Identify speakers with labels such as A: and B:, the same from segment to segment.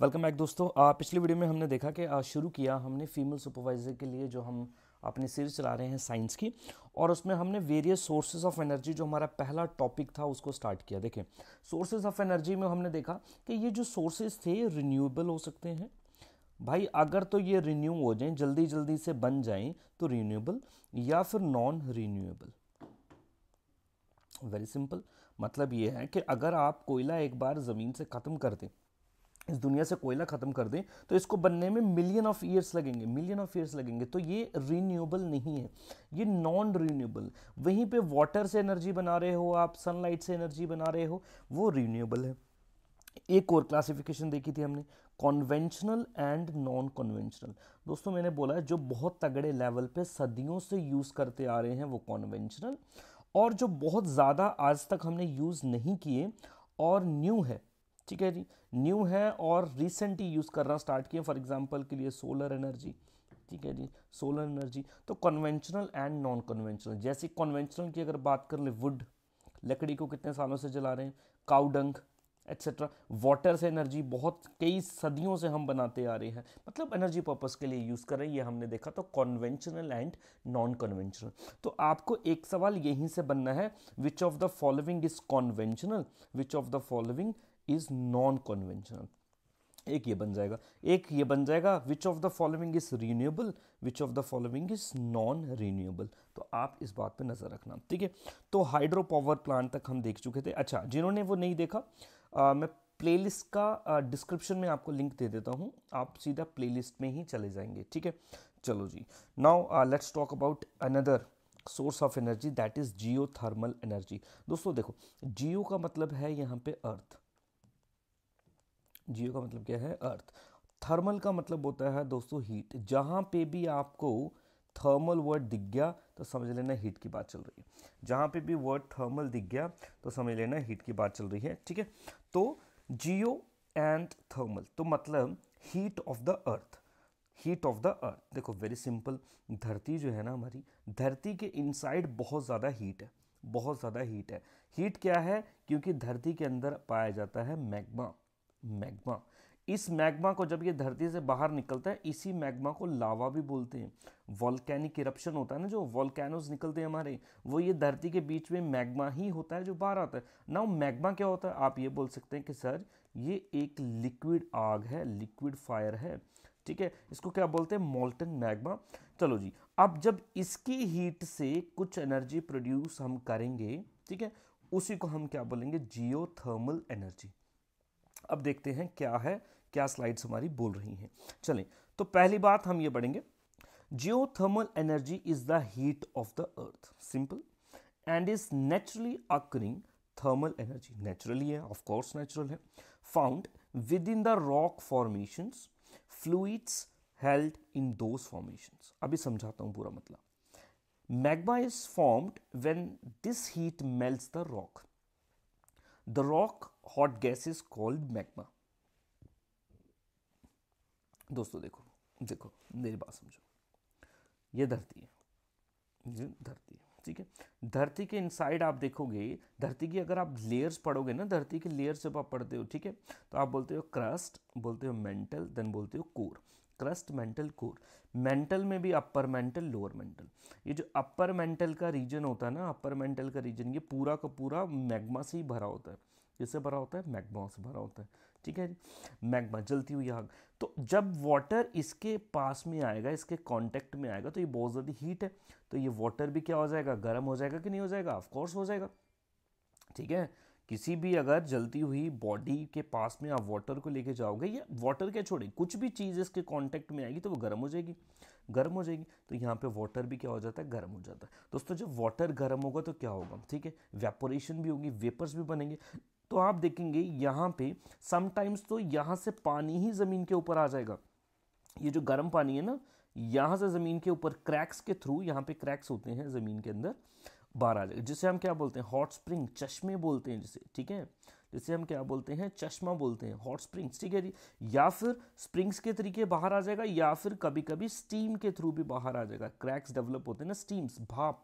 A: Welcome back दोस्तों आ, पिछली video में हमने देखा कि शुरू किया हमने फीमेल सुपरवाइज़र के लिए जो हम अपनी सीरीज चला रहे हैं साइंस की और उसमें हमने वेरियस सोर्सेज ऑफ एनर्जी जो हमारा पहला टॉपिक था उसको स्टार्ट किया देखें सोर्सेज ऑफ एनर्जी में हमने देखा कि ये जो सोर्सेज थे रिन्यूएबल हो सकते हैं भाई अगर तो ये रिन्यू हो जाएं जल्दी जल्दी से बन जाएं तो रिन्यूएबल या फिर नॉन रिन्यूएबल वेरी सिंपल मतलब ये है कि अगर आप कोयला एक बार ज़मीन से ख़त्म कर दें इस दुनिया से कोयला ख़त्म कर दें तो इसको बनने में मिलियन ऑफ ईयर्स लगेंगे मिलियन ऑफ ईयर्स लगेंगे तो ये रीन्यूएबल नहीं है ये नॉन रीन्यूएबल वहीं पे वाटर से एनर्जी बना रहे हो आप सनलाइट से एनर्जी बना रहे हो वो रीन्यूएबल है एक और क्लासिफिकेशन देखी थी हमने कॉन्वेंशनल एंड नॉन कॉन्वेंशनल दोस्तों मैंने बोला है जो बहुत तगड़े लेवल पर सदियों से यूज़ करते आ रहे हैं वो कॉन्वेंशनल और जो बहुत ज़्यादा आज तक हमने यूज़ नहीं किए और न्यू है ठीक है जी न्यू है और रिसेंटली यूज़ करना स्टार्ट किया फॉर एग्जाम्पल के लिए सोलर एनर्जी ठीक है जी सोलर एनर्जी तो कन्वेंशनल एंड नॉन कन्वेंशनल जैसे कन्वेंशनल की अगर बात कर ले वुड लकड़ी को कितने सालों से जला रहे हैं काउडंग एक्सेट्रा वाटर से एनर्जी बहुत कई सदियों से हम बनाते आ रहे हैं मतलब एनर्जी पर्पस के लिए यूज़ कर रहे हैं ये हमने देखा तो कॉन्वेंशनल एंड नॉन कन्वेंशनल तो आपको एक सवाल यहीं से बनना है which of the following is conventional which of the following is non conventional एक ये बन जाएगा एक ये बन जाएगा which of the following is renewable which of the following is non renewable तो आप इस बात पे नज़र रखना ठीक है तो हाइड्रो पावर प्लांट तक हम देख चुके थे अच्छा जिन्होंने वो नहीं देखा आ, मैं प्लेलिस्ट का डिस्क्रिप्शन में आपको लिंक दे देता हूँ आप सीधा प्लेलिस्ट में ही चले जाएंगे ठीक है चलो जी now let's talk about another source of energy that is geothermal energy दोस्तों देखो जियो का मतलब है यहाँ पे अर्थ जियो का मतलब क्या है अर्थ थर्मल का मतलब होता है दोस्तों हीट जहाँ पे भी आपको थर्मल वर्ड दिख गया तो समझ लेना हीट की बात चल रही है जहाँ पे भी वर्ड थर्मल दिख गया तो समझ लेना हीट की बात चल रही है ठीक है तो जियो एंड थर्मल तो मतलब heat of the earth heat of the earth देखो वेरी सिंपल धरती जो है ना हमारी धरती के इनसाइड बहुत ज़्यादा हीट है बहुत ज़्यादा हीट है हीट क्या है क्योंकि धरती के अंदर पाया जाता है मैग्मा मैग्मा इस मैग्मा को जब ये धरती से बाहर निकलता है इसी मैग्मा को लावा भी बोलते हैं वॉल्कैनिक इरप्शन होता है ना जो वॉल्कैनोज निकलते हैं हमारे वो ये धरती के बीच में मैग्मा ही होता है जो बाहर आता है ना मैग्मा क्या होता है आप ये बोल सकते हैं कि सर ये एक लिक्विड आग है लिक्विड फायर है ठीक है इसको क्या बोलते हैं मोल्टन मैग्मा चलो जी अब जब इसकी हीट से कुछ एनर्जी प्रोड्यूस हम करेंगे ठीक है उसी को हम क्या बोलेंगे जियो एनर्जी अब देखते हैं क्या है क्या स्लाइड्स हमारी बोल रही हैं चले तो पहली बात हम ये पढ़ेंगे geothermal energy is the heat of the earth simple and is naturally occurring thermal energy naturally है ऑफ कोर्स नेचुरल है found within the rock formation fluids held in those formation अभी समझाता हूँ पूरा मतलब magma is formed when this heat melt the rock the rock hot gas is called magma दोस्तों देखो देखो मेरी बात समझो ये धरती है ये धरती है ठीक है धरती के इनसाइड आप देखोगे धरती की अगर आप लेयर्स पढ़ोगे ना धरती के लेयर्स जब आप पढ़ते हो ठीक है तो आप बोलते हो क्रस्ट बोलते हो मेंटल देन बोलते हो core crust mantle core mantle में भी अपर मेंटल लोअर मेंटल ये जो अपर मेंटल का रीजन होता है ना अपर मेंटल का रीजन ये पूरा का पूरा मैग्मा से ही भरा होता है किससे भरा होता है मैग्मा से भरा होता है ठीक है मैग्मा जलती हुई आग तो जब वाटर इसके पास में आएगा इसके कांटेक्ट में आएगा तो ये बहुत ज़्यादा हीट है तो ये वाटर भी क्या हो जाएगा गर्म हो जाएगा कि नहीं हो जाएगा ऑफकोर्स हो जाएगा ठीक है किसी भी अगर जलती हुई बॉडी के पास में आप वाटर को लेके जाओगे या वाटर क्या छोड़ें कुछ भी चीज़ इसके कांटेक्ट में आएगी तो वो गर्म हो जाएगी गर्म हो जाएगी तो यहाँ पे वाटर भी क्या हो जाता है गर्म हो जाता है दोस्तों जब वाटर गर्म होगा तो क्या होगा ठीक है वेपोरेशन भी होगी वेपर्स भी बनेंगे तो आप देखेंगे यहाँ पे समटाइम्स तो यहाँ से पानी ही ज़मीन के ऊपर आ जाएगा ये जो गर्म पानी है ना यहाँ से ज़मीन के ऊपर क्रैक्स के थ्रू यहाँ पे क्रैक्स होते हैं ज़मीन के अंदर बाहर आ जाएगा जिसे हम क्या बोलते हैं हॉट स्प्रिंग चश्मे बोलते हैं जिसे ठीक है जिसे हम क्या बोलते हैं चश्मा बोलते हैं हॉट स्प्रिंग्स ठीक है जी या फिर स्प्रिंग्स के तरीके बाहर आ जाएगा या फिर कभी कभी स्टीम के थ्रू भी बाहर आ जाएगा क्रैक्स डेवलप होते हैं ना स्टीम्स भाप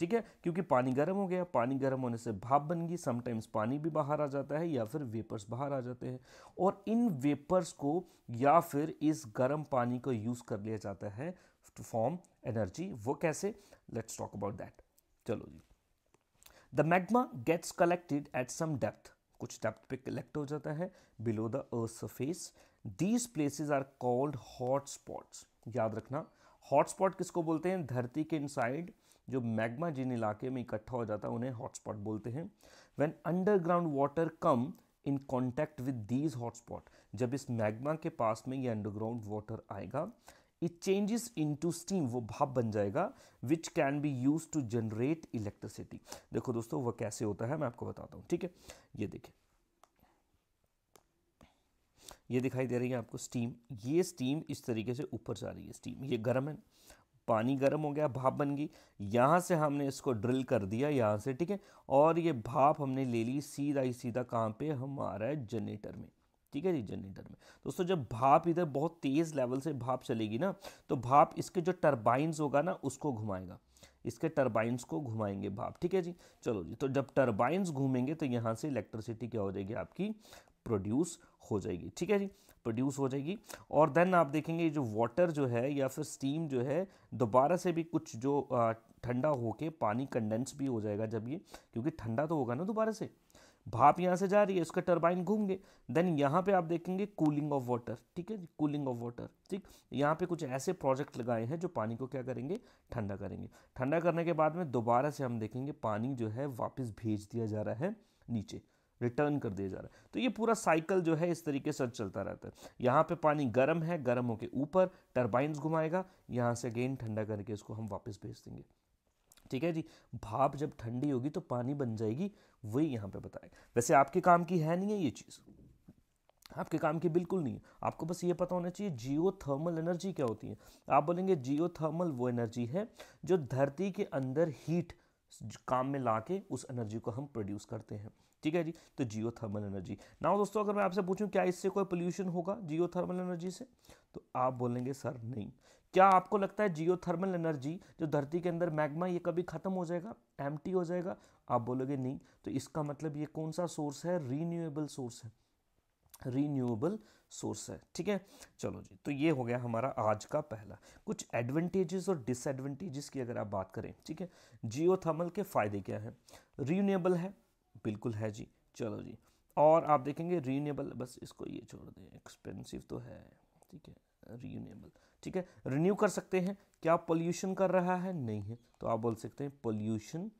A: ठीक है क्योंकि पानी गर्म हो गया पानी गर्म होने से भाप बन गई समटाइम्स पानी भी बाहर आ जाता है या फिर वेपर्स बाहर आ जाते हैं और इन वेपर्स को या फिर इस गर्म पानी को यूज़ कर लिया जाता है टू फॉर्म एनर्जी वो कैसे लेट्स टॉक अबाउट दैट चलो जी the magma gets collected at some depth कुछ डेप्थ पे कलेक्ट हो जाता है below the earth surface these places are called hot spots याद रखना हॉटस्पॉट किसको बोलते हैं धरती के इनसाइड जो मैग्मा जिन इलाके में इकट्ठा हो जाता है उन्हें हॉटस्पॉट बोलते हैं when underground water come in contact with these hotspot जब इस मैग्मा के पास में ये अंडरग्राउंड वाटर आएगा it changes into steam वो भाप बन जाएगा which can be use to generate electricity देखो दोस्तों वह कैसे होता है मैं आपको बताता हूँ ठीक है ये देखिए ये दिखाई दे रही है आपको स्टीम ये स्टीम इस तरीके से ऊपर जा रही है स्टीम ये गर्म है पानी गर्म हो गया भाप बन गई यहाँ से हमने इसको ड्रिल कर दिया यहाँ से ठीक है और ये भाप हमने ले ली सीधा ही सीधा कहाँ पे हमारा जनरेटर में ठीक है जी जनरेटर में दोस्तों जब भाप इधर बहुत तेज़ लेवल से भाप चलेगी ना तो भाप इसके जो टर्बाइंस होगा ना उसको घुमाएगा इसके टर्बाइंस को घुमाएंगे भाप ठीक है जी चलो जी तो जब टर्बाइंस घूमेंगे तो यहाँ से इलेक्ट्रिसिटी क्या हो जाएगी आपकी प्रोड्यूस हो जाएगी ठीक है जी प्रोड्यूस हो जाएगी और देन आप देखेंगे जो वाटर जो है या फिर स्टीम जो है दोबारा से भी कुछ जो ठंडा होके पानी कंडेंस भी हो जाएगा जब ये क्योंकि ठंडा तो होगा ना दोबारा से भाप यहाँ से जा रही है उसका टर्बाइन घूमगे देन यहाँ पे आप देखेंगे कूलिंग ऑफ वाटर ठीक है कूलिंग ऑफ वाटर ठीक यहाँ पे कुछ ऐसे प्रोजेक्ट लगाए हैं जो पानी को क्या करेंगे ठंडा करेंगे ठंडा करने के बाद में दोबारा से हम देखेंगे पानी जो है वापस भेज दिया जा रहा है नीचे रिटर्न कर दिया जा रहा है तो ये पूरा साइकिल जो है इस तरीके से चलता रहता है यहाँ पे पानी गर्म है गर्म होकर ऊपर टर्बाइन घुमाएगा यहाँ से अगेन ठंडा करके इसको हम वापस भेज देंगे ठीक है जी भाप जब ठंडी होगी तो पानी बन जाएगी वही यहाँ पे बताएं वैसे आपके काम की है नहीं है ये चीज़ आपके काम की बिल्कुल नहीं है आपको बस ये पता होना चाहिए जियो थर्मल एनर्जी क्या होती है आप बोलेंगे जियो थर्मल वो एनर्जी है जो धरती के अंदर हीट काम में ला के उस एनर्जी को हम प्रोड्यूस करते हैं ठीक है जी तो जियो थर्मल एनर्जी ना दोस्तों अगर मैं आपसे पूछूं क्या इससे कोई पोल्यूशन होगा जियो थर्मल एनर्जी से तो आप बोलेंगे सर नहीं क्या आपको लगता है जियो थर्मल एनर्जी जो धरती के अंदर मैग्मा ये कभी ख़त्म हो जाएगा एम हो जाएगा आप बोलोगे नहीं तो इसका मतलब ये कौन सा सोर्स है रीन्यूएबल सोर्स है रीन्यूएबल सोर्स है ठीक है चलो जी तो ये हो गया हमारा आज का पहला कुछ एडवांटेजेस और डिसएडवांटेजेस की अगर आप बात करें ठीक है जियो के फ़ायदे क्या हैं रीन्यूएबल है बिल्कुल है जी चलो जी और आप देखेंगे रीन्यूएबल बस इसको ये छोड़ दें एक्सपेंसिव तो है ठीक है रीन्यूएबल ठीक है रिन्यू कर सकते हैं क्या पोल्यूशन कर रहा है नहीं है तो आप बोल सकते हैं पोल्यूशन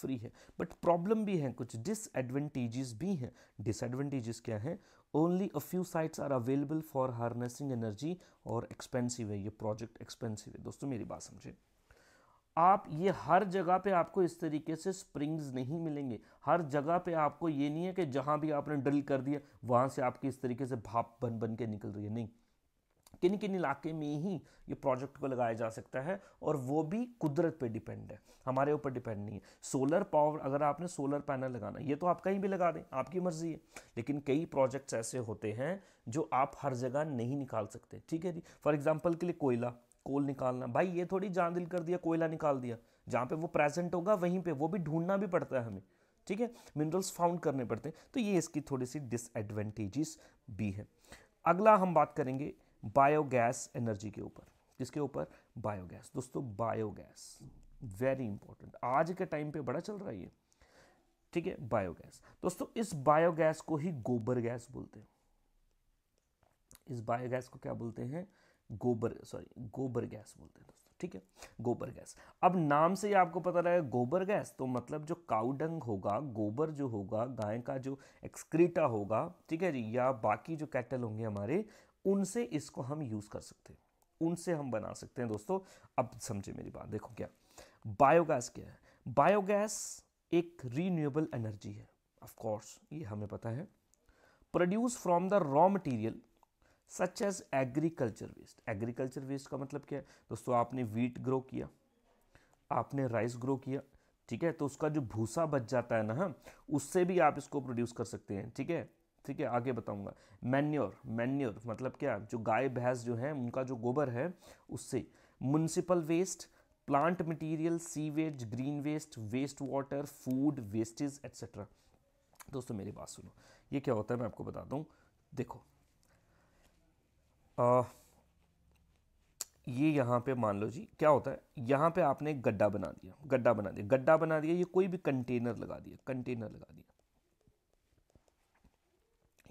A: फ्री है बट प्रॉब्लम भी है कुछ डिसएडवेंटेजेस भी हैं डिसएडवेंटेजेस क्या हैं only a few sites are available for harnessing energy और एक्सपेंसिव है ये प्रोजेक्ट एक्सपेंसिव है दोस्तों मेरी बात समझे आप ये हर जगह पे आपको इस तरीके से स्प्रिंग्स नहीं मिलेंगे हर जगह पे आपको ये नहीं है कि जहाँ भी आपने ड्रिल कर दिया वहाँ से आपकी इस तरीके से भाप बन बन के निकल रही है नहीं किन किन इलाके में ही ये प्रोजेक्ट को लगाया जा सकता है और वो भी कुदरत पे डिपेंड है हमारे ऊपर डिपेंड नहीं है सोलर पावर अगर आपने सोलर पैनल लगाना ये तो आप कहीं भी लगा दें आपकी मर्ज़ी है लेकिन कई प्रोजेक्ट्स ऐसे होते हैं जो आप हर जगह नहीं निकाल सकते ठीक है जी फॉर एग्जाम्पल के लिए कोयला कोल निकालना भाई ये थोड़ी जान दिल कर दिया कोयला निकाल दिया जहाँ पर वो प्रेजेंट होगा वहीं पर वो भी ढूंढना भी पड़ता है हमें ठीक है मिनरल्स फाउंड करने पड़ते हैं तो ये इसकी थोड़ी सी डिसएडवेंटेजेस भी है अगला हम बात करेंगे बायोगैस एनर्जी के ऊपर किसके ऊपर बायोगैस दोस्तों बायोगैस वेरी इंपॉर्टेंट आज के टाइम पे बड़ा चल रहा है ये ठीक है बायोगैस दोस्तों इस बायोगैस को ही गोबर गैस बोलते हैं इस बायोगैस को क्या बोलते हैं गोबर सॉरी गोबर गैस बोलते हैं दोस्तों ठीक है गोबर गैस अब नाम से ही आपको पता लगेगा गोबर गैस तो मतलब जो काउडंग होगा गोबर जो होगा गाय का जो एक्सक्रीटा होगा ठीक है जी या बाकी जो कैटल होंगे हमारे उनसे इसको हम यूज़ कर सकते हैं उनसे हम बना सकते हैं दोस्तों अब समझे मेरी बात देखो क्या बायोगैस क्या है बायोगैस एक रीन्यूएबल एनर्जी है ऑफ कोर्स ये हमें पता है produce from the raw material such as agriculture waste agriculture waste का मतलब क्या है दोस्तों आपने वीट ग्रो किया आपने राइस ग्रो किया ठीक है तो उसका जो भूसा बच जाता है ना हाँ, उससे भी आप इसको प्रोड्यूस कर सकते हैं ठीक है ठीक है आगे बताऊंगा मैन्योर मैन्योर मतलब क्या जो गाय भैंस जो है उनका जो गोबर है उससे municipal waste plant material sewage green waste waste water food wastage etcetera दोस्तों मेरी बात सुनो ये क्या होता है मैं आपको बता दूँ देखो आ, ये यहाँ पे मान लो जी क्या होता है यहाँ पे आपने गड्ढा बना दिया गड्ढा बना दिया गड्ढा बना दिया ये कोई भी कंटेनर लगा दिया कंटेनर लगा दिया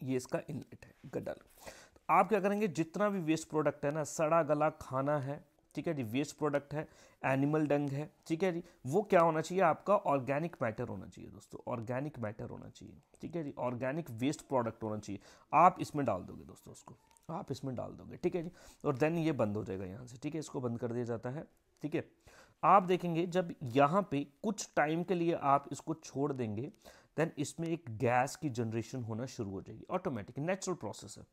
A: ये इसका इनलेट है गडल तो आप क्या करेंगे जितना भी वेस्ट प्रोडक्ट है ना सड़ा गला खाना है ठीक है जी वेस्ट प्रोडक्ट है एनिमल डंग है ठीक है जी वो क्या होना चाहिए आपका ऑर्गेनिक मैटर होना चाहिए दोस्तों ऑर्गेनिक मैटर होना चाहिए ठीक है जी ऑर्गेनिक वेस्ट प्रोडक्ट होना चाहिए आप इसमें डाल दोगे दोस्तों उसको आप इसमें डाल दोगे ठीक है जी और देन ये बंद हो जाएगा यहाँ से ठीक है इसको बंद कर दिया जाता है ठीक है आप देखेंगे जब यहाँ पे कुछ टाइम के लिए आप इसको छोड़ देंगे देन इसमें एक गैस की जनरेशन होना शुरू हो जाएगी ऑटोमेटिक नेचुरल प्रोसेस है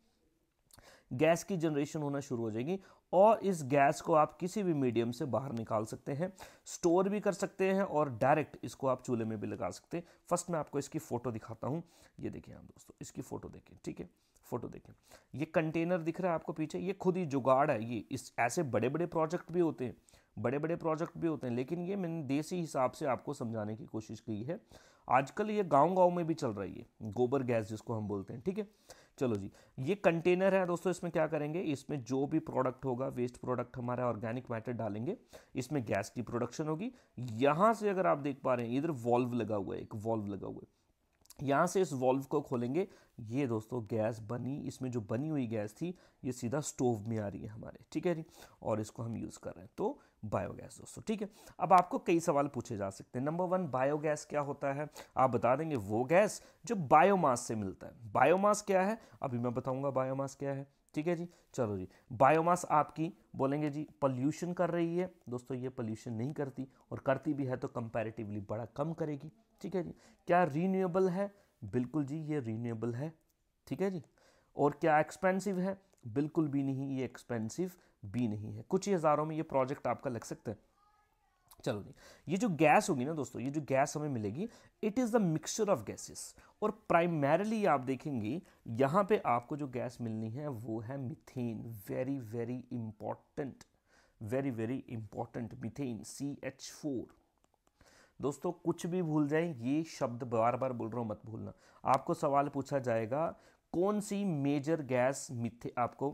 A: गैस की जनरेशन होना शुरू हो जाएगी और इस गैस को आप किसी भी मीडियम से बाहर निकाल सकते हैं स्टोर भी कर सकते हैं और डायरेक्ट इसको आप चूल्हे में भी लगा सकते हैं फर्स्ट मैं आपको इसकी फ़ोटो दिखाता हूँ ये देखिए आप दोस्तों इसकी फ़ोटो देखें ठीक है फ़ोटो देखें ये कंटेनर दिख रहा है आपको पीछे ये खुद ही जुगाड़ है ये इस ऐसे बड़े बड़े प्रोजेक्ट भी होते हैं बड़े बड़े प्रोजेक्ट भी होते हैं लेकिन ये मैंने देसी हिसाब से आपको समझाने की कोशिश की है आजकल ये गांव गांव में भी चल रही है गोबर गैस जिसको हम बोलते हैं ठीक है चलो जी ये कंटेनर है दोस्तों इसमें क्या करेंगे इसमें जो भी प्रोडक्ट होगा वेस्ट प्रोडक्ट हमारा ऑर्गेनिक मैटर डालेंगे इसमें गैस की प्रोडक्शन होगी यहाँ से अगर आप देख पा रहे हैं इधर वॉल्व लगा हुआ है एक वॉल्व लगा हुआ है यहाँ से इस वॉल्व को खोलेंगे ये दोस्तों गैस बनी इसमें जो बनी हुई गैस थी ये सीधा स्टोव में आ रही है हमारे ठीक है जी और इसको हम यूज़ कर रहे हैं तो बायोगैस दोस्तों ठीक है अब आपको कई सवाल पूछे जा सकते हैं नंबर वन बायोगैस क्या होता है आप बता देंगे वो गैस जो बायोमास से मिलता है बायोमास क्या है अभी मैं बताऊंगा बायोमास क्या है ठीक है जी चलो जी बायोमास आपकी बोलेंगे जी पॉल्यूशन कर रही है दोस्तों ये पॉल्यूशन नहीं करती और करती भी है तो कंपेरेटिवली बड़ा कम करेगी ठीक है जी क्या रीन्यूएबल है बिल्कुल जी ये रीन्यूएबल है ठीक है जी और क्या एक्सपेंसिव है बिल्कुल भी नहीं ये एक्सपेंसिव भी नहीं है कुछ ही हज़ारों में ये प्रोजेक्ट आपका लग सकता है चलो जी ये जो गैस होगी ना दोस्तों ये जो गैस हमें मिलेगी it is the mixture of gases और प्राइमरली आप देखेंगे यहाँ पे आपको जो गैस मिलनी है वो है methane very very important very very important methane C H four दोस्तों कुछ भी भूल जाए ये शब्द बार बार बोल रहा हूँ मत भूलना आपको सवाल पूछा जाएगा कौन सी मेजर गैस मिथे आपको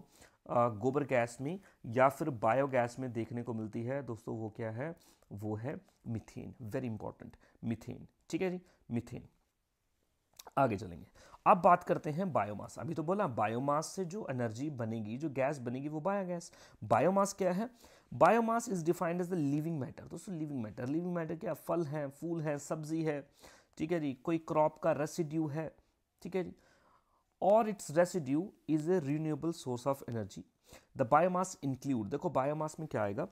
A: गोबर गैस में या फिर बायोगैस में देखने को मिलती है दोस्तों वो क्या है वो है मिथेन वेरी इंपॉर्टेंट मिथेन ठीक है जी मिथेन आगे चलेंगे अब बात करते हैं बायोमास अभी तो बोला बायोमास से जो एनर्जी बनेगी जो गैस बनेगी वो बायोगैस बायोमास क्या है biomass is defined as the living matter दोस्तों लिविंग मैटर लिविंग मैटर क्या फल है फूल है सब्जी है ठीक है जी कोई क्रॉप का रेसिड्यू है ठीक है जी और its residue is a renewable source of energy the biomass include देखो बायोमास में क्या आएगा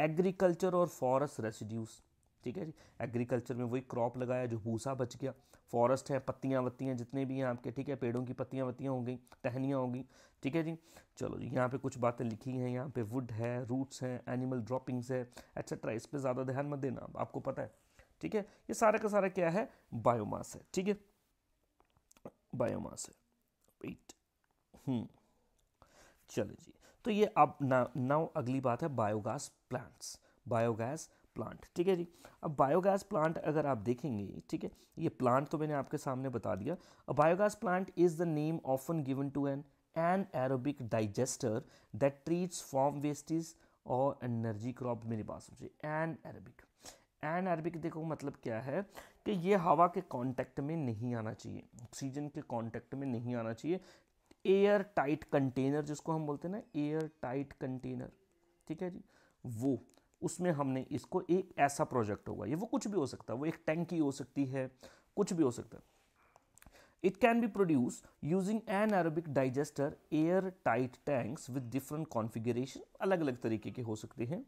A: एग्रीकल्चर और फॉरेस्ट रेसिड्यूज ठीक है जी एग्रीकल्चर में वही क्रॉप लगाया जो भूसा बच गया फॉरेस्ट है पत्तियाँ वत्तियाँ जितने भी हैं आपके ठीक है पेड़ों की पत्तियाँ वत्तियाँ हो गई टहनियाँ हो गई ठीक है जी चलो जी यहाँ पे कुछ बातें लिखी हैं यहाँ पे वुड है रूट्स हैं एनिमल ड्रॉपिंग्स है एक्सेट्रा इस पर ज़्यादा ध्यान मत देना आपको पता है ठीक है ये सारा का सारा क्या है बायोमास है ठीक है बायोमास है एट hmm. चलो जी तो ये अब ना नाउ अगली बात है बायोगैस प्लांट्स बायोगैस प्लांट ठीक है जी अब बायोगैस प्लांट अगर आप देखेंगे ठीक है ये प्लांट तो मैंने आपके सामने बता दिया biogas plant is the name often given to an anaerobic digester that treats farm wastes और एनर्जी क्रॉप मेरे पास एन एरोबिक एन अरबिक देखो मतलब क्या है कि ये हवा के कांटेक्ट में नहीं आना चाहिए ऑक्सीजन के कांटेक्ट में नहीं आना चाहिए एयर टाइट कंटेनर जिसको हम बोलते हैं ना एयर टाइट कंटेनर ठीक है जी वो उसमें हमने इसको एक ऐसा प्रोजेक्ट होगा ये वो कुछ भी हो सकता है वो एक टैंकी हो सकती है कुछ भी हो सकता है It can be produced using anaerobic digester air tight tanks with different configuration alag alag tarike ke ho sakte hain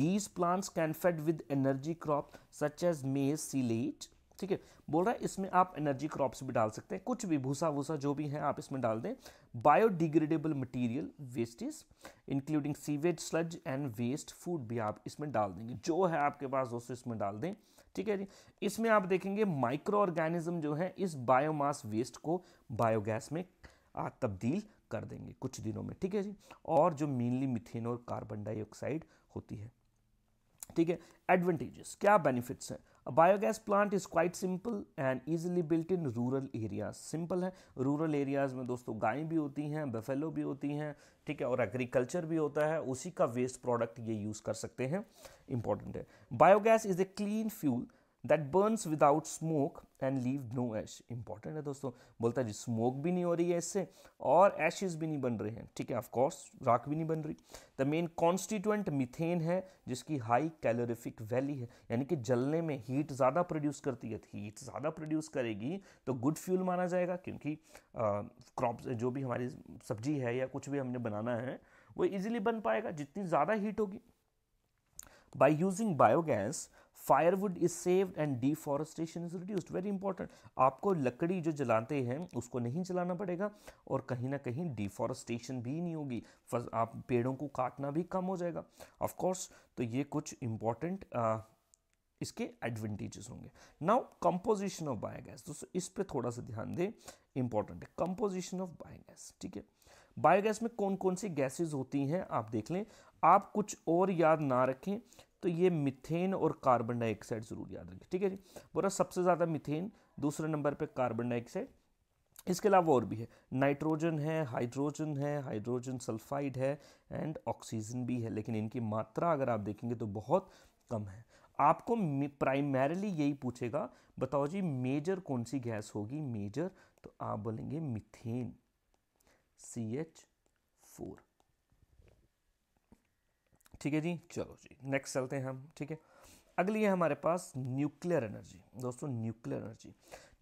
A: These plants can fed with energy crop such as maize silage ठीक है बोल रहा है इसमें आप energy crops भी डाल सकते हैं कुछ भी भूसा वूसा जो भी है आप इसमें डाल दें biodegradable material wastage including sewage sludge and waste food भी आप इसमें डाल देंगे जो है आपके पास दोस्तों इसमें डाल दें ठीक है जी इसमें आप देखेंगे माइक्रो ऑर्गेनिज्म जो है इस बायोमास वेस्ट को बायोगैस में तब्दील कर देंगे कुछ दिनों में ठीक है जी और जो मेनली मिथेन और कार्बन डाइऑक्साइड होती है ठीक है एडवांटेजेस क्या बेनिफिट्स हैं A biogas plant is quite simple and easily built in rural areas. Simple है rural areas में दोस्तों गाय भी होती हैं buffalo भी होती हैं ठीक है और agriculture भी होता है उसी का waste product ये use कर सकते हैं important है Biogas is a clean fuel that burns without smoke and leave no ash important है दोस्तों बोलता है जी स्मोक भी नहीं हो रही है इससे और ऐशेज भी नहीं बन रहे हैं ठीक है ऑफकोर्स राख भी नहीं बन रही द मेन कॉन्स्टिट्यूंट मिथेन है जिसकी हाई कैलोरिफिक वैली है यानी कि जलने में हीट ज़्यादा प्रोड्यूस करती है हीट तो ज़्यादा प्रोड्यूस करेगी तो गुड फ्यूल माना जाएगा क्योंकि क्रॉप जो भी हमारी सब्जी है या कुछ भी हमने बनाना है वो इजिली बन पाएगा जितनी ज़्यादा हीट होगी by using biogas firewood is saved and deforestation is reduced very important आपको लकड़ी जो जलाते हैं उसको नहीं जलाना पड़ेगा और कहीं ना कहीं डिफॉरेस्टेशन भी नहीं होगी आप पेड़ों को काटना भी कम हो जाएगा ऑफकोर्स तो ये कुछ इंपॉर्टेंट इसके एडवांटेजेस होंगे नाउ कंपोजिशन ऑफ बायोगैस दोस्तों इस पर थोड़ा सा ध्यान दें इंपॉर्टेंट है कंपोजिशन ऑफ बायोगैस ठीक है बायोगैस में कौन कौन सी गैसेज होती हैं आप देख लें आप कुछ और याद ना रखें तो ये मिथेन और कार्बन डाइऑक्साइड ज़रूर याद रखें ठीक है जी बोला सबसे ज़्यादा मिथेन दूसरे नंबर पे कार्बन डाइऑक्साइड इसके अलावा और भी है नाइट्रोजन है हाइड्रोजन है हाइड्रोजन सल्फाइड है एंड ऑक्सीजन भी है लेकिन इनकी मात्रा अगर आप देखेंगे तो बहुत कम है आपको प्राइमरली यही पूछेगा बताओ जी मेजर कौन सी गैस होगी मेजर तो आप बोलेंगे मिथेन सी एच फोर ठीक है जी चलो जी नेक्स्ट चलते हैं हम ठीक है अगली है हमारे पास न्यूक्लियर एनर्जी दोस्तों न्यूक्लियर एनर्जी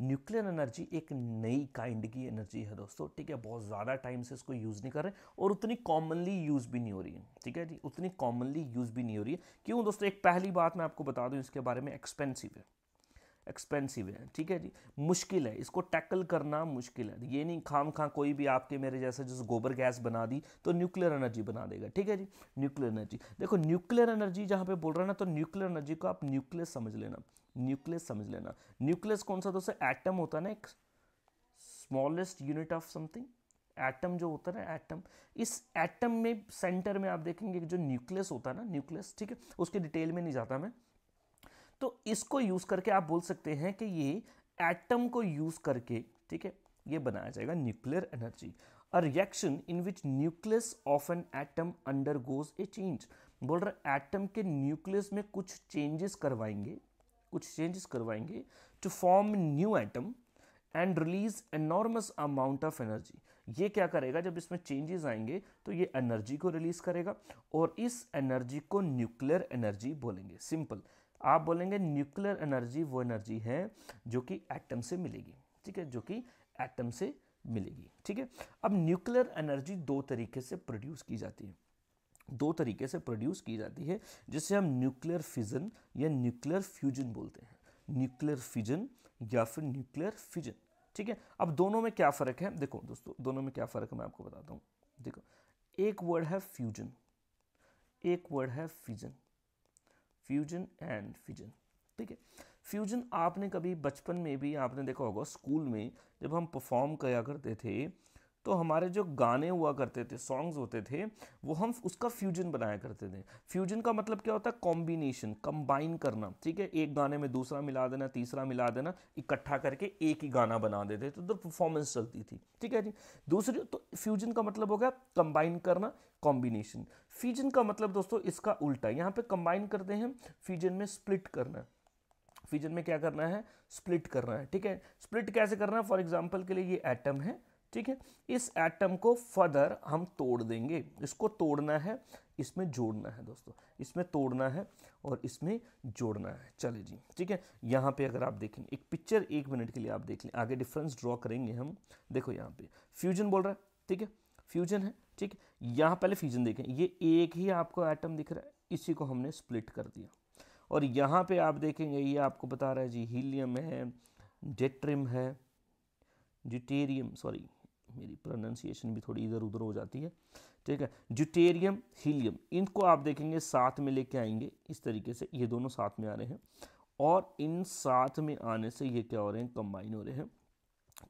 A: न्यूक्लियर एनर्जी एक नई काइंड की एनर्जी है दोस्तों ठीक है बहुत ज़्यादा टाइम से इसको यूज़ नहीं कर रहे और उतनी कॉमनली यूज़ भी नहीं हो रही है ठीक है जी उतनी कॉमनली यूज़ भी नहीं हो रही है क्यों दोस्तों एक पहली बात मैं आपको बता दूँ इसके बारे में एक्सपेंसिव है एक्सपेंसिव है ठीक है जी मुश्किल है इसको टैकल करना मुश्किल है ये नहीं खाम खां कोई भी आपके मेरे जैसे जिस गोबर गैस बना दी तो न्यूक्लियर एनर्जी बना देगा ठीक है जी न्यूक्लियर एनर्जी देखो न्यूक्लियर एनर्जी जहाँ पे बोल रहा है ना तो न्यूक्लियर एनर्जी को आप न्यूक्लियस समझ लेना न्यूक्लियस समझ लेना न्यूक्लियस कौन सा दोस्तों एटम होता है ना एक smallest unit of something atom जो होता है ना एटम इस एटम में सेंटर में आप देखेंगे जो न्यूक्लियस होता है ना न्यूक्लियस ठीक है उसके डिटेल में नहीं जाता मैं तो इसको यूज़ करके आप बोल सकते हैं कि ये एटम को यूज़ करके ठीक है ये बनाया जाएगा nuclear energy a reaction in which nucleus of an atom undergoes a change बोल रहा एटम के न्यूक्लियस में कुछ चेंजेस करवाएंगे कुछ चेंजेस करवाएंगे to form new atom and release enormous amount of energy ये क्या करेगा जब इसमें चेंजेस आएंगे तो ये एनर्जी को रिलीज करेगा और इस एनर्जी को न्यूक्लियर एनर्जी बोलेंगे सिंपल आप बोलेंगे न्यूक्लियर एनर्जी वो एनर्जी है जो कि एटम से मिलेगी ठीक है जो कि एटम से मिलेगी ठीक है अब न्यूक्लियर एनर्जी दो तरीके से प्रोड्यूस की जाती है दो तरीके से प्रोड्यूस की जाती है जिसे हम न्यूक्लियर फिजन या न्यूक्लियर फ्यूजन बोलते हैं न्यूक्लियर फिजन या फिर न्यूक्लियर फिजन ठीक है अब दोनों में क्या फ़र्क है देखो दोस्तों दोनों में क्या फ़र्क है मैं आपको बताता हूँ देखो एक वर्ड है फ्यूजन एक वर्ड है फिजन फ्यूजन एंड फिजन ठीक है फ्यूजन आपने कभी बचपन में भी आपने देखा होगा स्कूल में जब हम परफॉर्म किया करते थे तो हमारे जो गाने हुआ करते थे सॉन्ग्स होते थे वो हम उसका फ्यूजन बनाया करते थे फ्यूजन का मतलब क्या होता है कॉम्बिनेशन कंबाइन करना ठीक है एक गाने में दूसरा मिला देना तीसरा मिला देना इकट्ठा करके एक ही गाना बना देते थे तो परफॉर्मेंस चलती थी ठीक है जी दूसरी तो फ्यूजन का मतलब हो गया कंबाइन करना कॉम्बिनेशन फ्यूजन का मतलब दोस्तों इसका उल्टा यहाँ पे कंबाइन करते हैं फ्यूजन में स्प्लिट करना फ्यूजन में क्या करना है स्प्लिट करना है ठीक है स्प्लिट कैसे करना है फॉर एग्जाम्पल के लिए ये एटम है ठीक है इस एटम को फर्दर हम तोड़ देंगे इसको तोड़ना है इसमें जोड़ना है दोस्तों इसमें तोड़ना है और इसमें जोड़ना है चले जी ठीक है यहाँ पे अगर आप देखें एक पिक्चर एक मिनट के लिए आप देख लें आगे डिफरेंस ड्रॉ करेंगे हम देखो यहाँ पे फ्यूजन बोल रहा है ठीक है फ्यूजन है ठीक है यहाँ पहले फ्यूजन देखें ये एक ही आपको एटम दिख रहा है इसी को हमने स्प्लिट कर दिया और यहाँ पर आप देखेंगे ये आपको बता रहा है जी हीलियम है जेट्रिम है ड्यूटेरियम सॉरी मेरी प्रोनाउंसिएशन भी थोड़ी इधर उधर हो जाती है ठीक है ज्यूटेरियम हीलियम इनको आप देखेंगे साथ में लेके आएंगे इस तरीके से ये दोनों साथ में आ रहे हैं और इन साथ में आने से ये क्या हो रहे हैं कंबाइन हो रहे हैं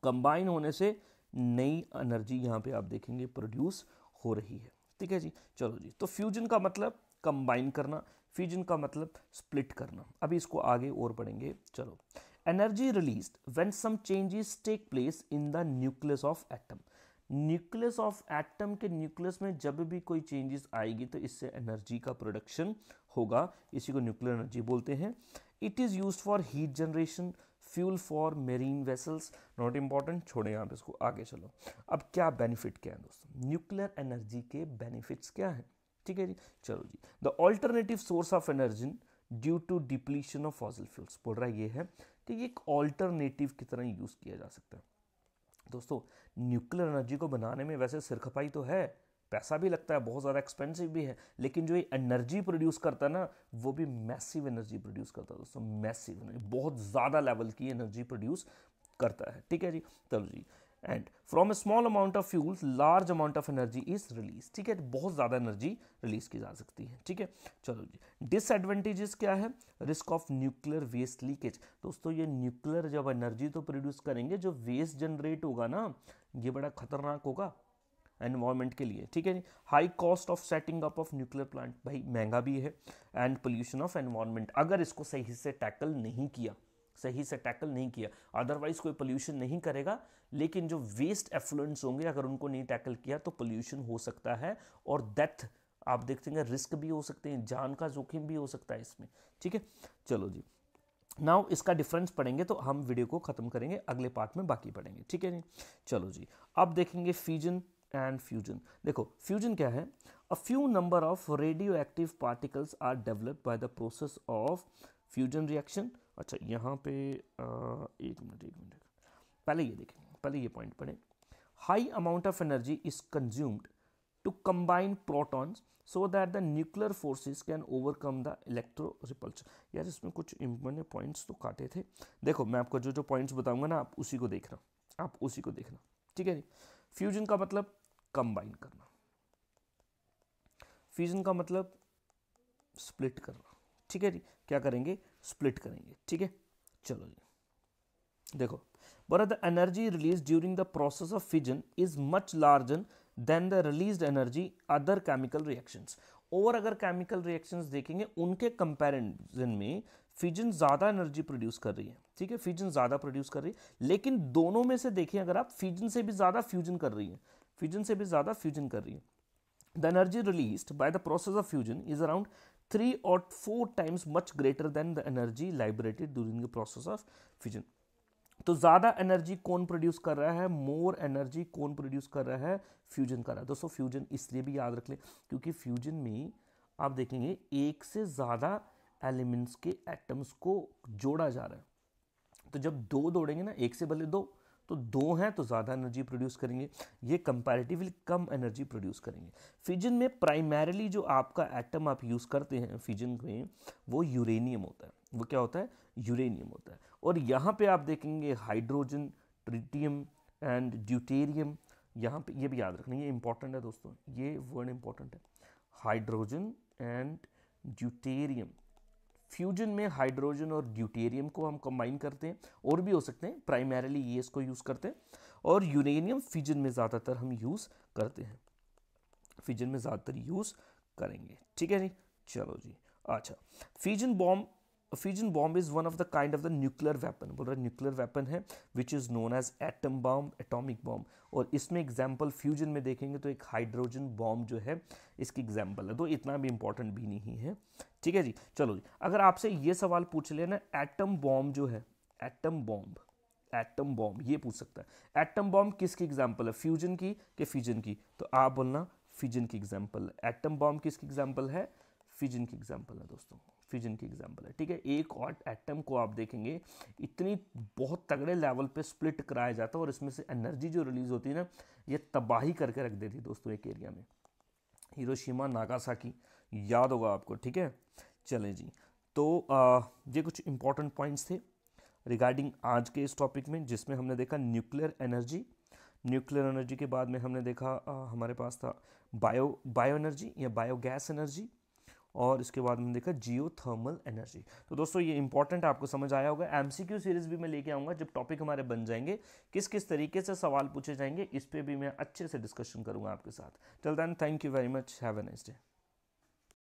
A: कंबाइन होने से नई एनर्जी यहाँ पे आप देखेंगे प्रोड्यूस हो रही है ठीक है जी चलो जी तो फ्यूजन का मतलब कंबाइन करना फ्यूजन का मतलब स्प्लिट करना अभी इसको आगे और पढ़ेंगे चलो energy release when some changes take place in the nucleus of atom nucleus of atom के न्यूक्लियस में जब भी कोई चेंजेस आएगी तो इससे एनर्जी का प्रोडक्शन होगा इसी को न्यूक्लियर एनर्जी बोलते हैं it is use for heat generation fuel for marine vessels not important छोड़े आप इसको आगे चलो अब क्या बेनिफिट क्या है दोस्तों न्यूक्लियर एनर्जी के बेनिफिट्स क्या हैं ठीक है जी चलो जी the alternative source of energy due to depletion of fossil fuels बोल रहा है ये है तो ये एक ऑल्टरनेटिव की तरह यूज़ किया जा सकता है दोस्तों न्यूक्लियर एनर्जी को बनाने में वैसे सिरखपाई तो है पैसा भी लगता है बहुत ज़्यादा एक्सपेंसिव भी है लेकिन जो ये एनर्जी प्रोड्यूस करता है ना वो भी मैसिव एनर्जी प्रोड्यूस करता है दोस्तों मैसिव एनर्जी बहुत ज़्यादा लेवल की एनर्जी प्रोड्यूस करता है ठीक है जी चलो जी and from a small amount of fuels large amount of energy is release ठीक है बहुत ज़्यादा एनर्जी रिलीज की जा सकती है ठीक है चलो जी डिसएडवांटेजेस क्या है risk of nuclear waste leakage दोस्तों ये न्यूक्लियर जब एनर्जी तो प्रोड्यूस करेंगे जो वेस्ट जनरेट होगा ना ये बड़ा खतरनाक होगा एनवायरमेंट के लिए ठीक है high cost of setting up of nuclear plant भाई महंगा भी है एंड पोल्यूशन ऑफ एनवायरमेंट अगर इसको सही से टैकल नहीं किया सही से टैकल नहीं किया अदरवाइज कोई पोल्यूशन नहीं करेगा लेकिन जो वेस्ट एफ्लुएंट्स होंगे अगर उनको नहीं टैकल किया तो पोल्यूशन हो सकता है और डेथ आप देखते हैं रिस्क भी हो सकते हैं जान का जोखिम भी हो सकता है इसमें ठीक है चलो जी नाउ इसका डिफरेंस पढ़ेंगे तो हम वीडियो को ख़त्म करेंगे अगले पार्ट में बाकी पढ़ेंगे ठीक है जी चलो जी अब देखेंगे फ्यूजन एंड फ्यूजन देखो फ्यूजन क्या है a few number of radioactive particles are developed by the process of fusion reaction अच्छा यहाँ पे आ, एक मिनट एक मिनट पहले ये देखें पहले ये पॉइंट पढ़ें high amount of energy is consumed to combine protons so that the nuclear forces can overcome the electro repulsion यार इसमें कुछ इम्पोर्टेंट पॉइंट्स तो काटे थे देखो मैं आपको जो जो पॉइंट्स बताऊंगा ना आप उसी को देखना आप उसी को देखना ठीक है जी फ्यूजन का मतलब कंबाइन करना फ्यूजन का मतलब स्प्लिट करना ठीक है जी क्या करेंगे स्प्लिट करेंगे ठीक है चलो जी देखो but the energy release during the process of fission is much larger than the release energy other chemical reactions और अगर केमिकल रिएक्शंस देखेंगे उनके कंपैरिजन में फिजन ज़्यादा एनर्जी प्रोड्यूस कर रही है ठीक है फिजन ज़्यादा प्रोड्यूस कर रही है लेकिन दोनों में से देखें अगर आप फिजन से भी ज़्यादा फ्यूजन कर रही है फ्यूजन से भी ज़्यादा फ्यूजन कर रही है the energy release by the process of fusion is around three or four times much greater than the energy liberated during the process of fission. तो ज़्यादा एनर्जी कौन प्रोड्यूस कर रहा है मोर एनर्जी कौन प्रोड्यूस कर रहा है फ्यूजन कर रहा है दोस्तों फ्यूजन इसलिए भी याद रख लें क्योंकि फ्यूजन में आप देखेंगे एक से ज़्यादा एलिमेंट्स के एटम्स को जोड़ा जा रहा है तो जब दो दौड़ेंगे ना एक से भले दो तो दो हैं तो ज़्यादा एनर्जी प्रोड्यूस करेंगे ये कंपैरेटिवली कम एनर्जी प्रोड्यूस करेंगे फिजन में प्राइमरीली जो आपका एटम आप यूज़ करते हैं फिजन में वो यूरेनियम होता है वो क्या होता है यूरेनियम होता है और यहाँ पे आप देखेंगे हाइड्रोजन ट्रिटियम एंड ड्यूटेरियम यहाँ पे ये भी याद रखना ये इंपॉर्टेंट है दोस्तों ये वर्ड इंपॉर्टेंट है हाइड्रोजन एंड ड्यूटेरियम फ्यूजन में हाइड्रोजन और ड्यूटेरियम को हम कंबाइन करते हैं और भी हो सकते हैं प्राइमरली ये इसको यूज़ करते हैं और यूरेनियम फिजन में ज़्यादातर हम यूज़ करते हैं फिजन में ज़्यादातर यूज़ करेंगे ठीक है जी चलो जी अच्छा fusion bomb A fission bomb is one of the kind of the nuclear weapon बोल रहा है न्यूक्लियर वेपन है which is known as atom bomb atomic bomb और इसमें एग्जाम्पल फ्यूजन में देखेंगे तो एक हाइड्रोजन बॉम्ब जो है इसकी एग्जाम्पल है तो इतना भी इंपॉर्टेंट भी नहीं है ठीक है जी चलो जी अगर आपसे ये सवाल पूछ लेना एटम बॉम्ब जो है एटम बॉम्ब एटम बॉम्ब ये पूछ सकता है एटम बॉम्ब किसकी एग्जाम्पल है फ्यूजन की कि फ्यूजन की तो आप बोलना फ्यूजन की एग्जाम्पल एटम बॉम्ब किसकी एग्जाम्पल है फिजन की एग्जाम्पल है दोस्तों फिजन की एग्जाम्पल है ठीक है एक और एटम को आप देखेंगे इतनी बहुत तगड़े लेवल पे स्प्लिट कराया जाता है और इसमें से एनर्जी जो रिलीज होती है ना ये तबाही करके रख देती है दोस्तों एक एरिया में हिरोशिमा नागासाकी याद होगा आपको ठीक है चले जी तो आ, ये कुछ इंपॉर्टेंट पॉइंट्स थे रिगार्डिंग आज के इस टॉपिक में जिसमें हमने देखा न्यूक्लियर एनर्जी न्यूक्लियर एनर्जी के बाद में हमने देखा आ, हमारे पास था बायो बायो एनर्जी या बायोगैस एनर्जी और इसके बाद हमने देखा जियो थर्मल एनर्जी तो दोस्तों ये इंपॉर्टेंट आपको समझ आया होगा एम सीरीज़ भी मैं लेके आऊँगा जब टॉपिक हमारे बन जाएंगे किस किस तरीके से सवाल पूछे जाएंगे इस पर भी मैं अच्छे से डिस्कशन करूँगा आपके साथ चल then thank you very much have a nice day